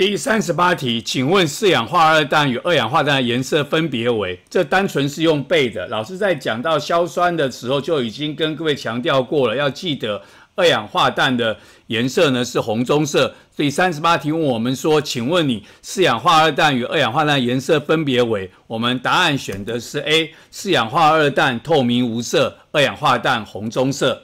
第三十八题，请问四氧化二氮与二氧化氮颜色分别为？这单纯是用背的。老师在讲到硝酸的时候，就已经跟各位强调过了，要记得二氧化氮的颜色呢是红棕色。所以三十八题问我们说，请问你四氧化二氮与二氧化氮颜色分别为？我们答案选的是 A，四氧化二氮透明无色，二氧化氮红棕色。